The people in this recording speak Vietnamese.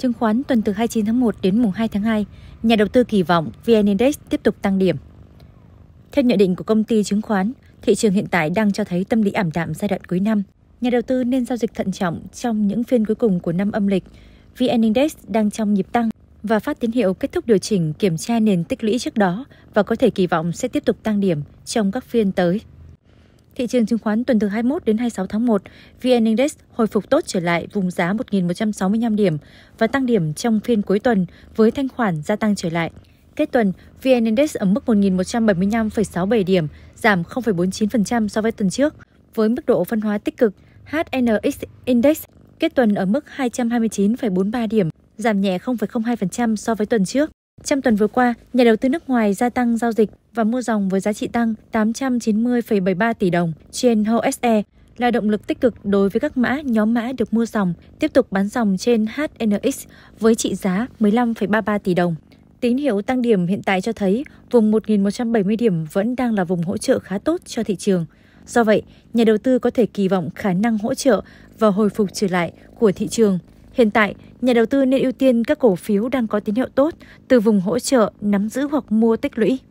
chứng khoán tuần từ 29 tháng 1 đến mùng 2 tháng 2, nhà đầu tư kỳ vọng VN Index tiếp tục tăng điểm. Theo nhận định của công ty chứng khoán, thị trường hiện tại đang cho thấy tâm lý ảm đạm giai đoạn cuối năm. Nhà đầu tư nên giao dịch thận trọng trong những phiên cuối cùng của năm âm lịch. VN Index đang trong nhịp tăng và phát tín hiệu kết thúc điều chỉnh kiểm tra nền tích lũy trước đó và có thể kỳ vọng sẽ tiếp tục tăng điểm trong các phiên tới. Thị trường chứng khoán tuần từ 21 đến 26 tháng 1, VN Index hồi phục tốt trở lại vùng giá 1.165 điểm và tăng điểm trong phiên cuối tuần với thanh khoản gia tăng trở lại. Kết tuần, VN Index ở mức 1.175,67 điểm, giảm 0,49% so với tuần trước, với mức độ phân hóa tích cực. HNX Index kết tuần ở mức 229,43 điểm, giảm nhẹ 0,02% so với tuần trước. Trong tuần vừa qua, nhà đầu tư nước ngoài gia tăng giao dịch và mua dòng với giá trị tăng 890,73 tỷ đồng trên HOSE là động lực tích cực đối với các mã nhóm mã được mua dòng, tiếp tục bán dòng trên HNX với trị giá 15,33 tỷ đồng. Tín hiệu tăng điểm hiện tại cho thấy vùng 1.170 điểm vẫn đang là vùng hỗ trợ khá tốt cho thị trường. Do vậy, nhà đầu tư có thể kỳ vọng khả năng hỗ trợ và hồi phục trở lại của thị trường Hiện tại, nhà đầu tư nên ưu tiên các cổ phiếu đang có tín hiệu tốt từ vùng hỗ trợ, nắm giữ hoặc mua tích lũy.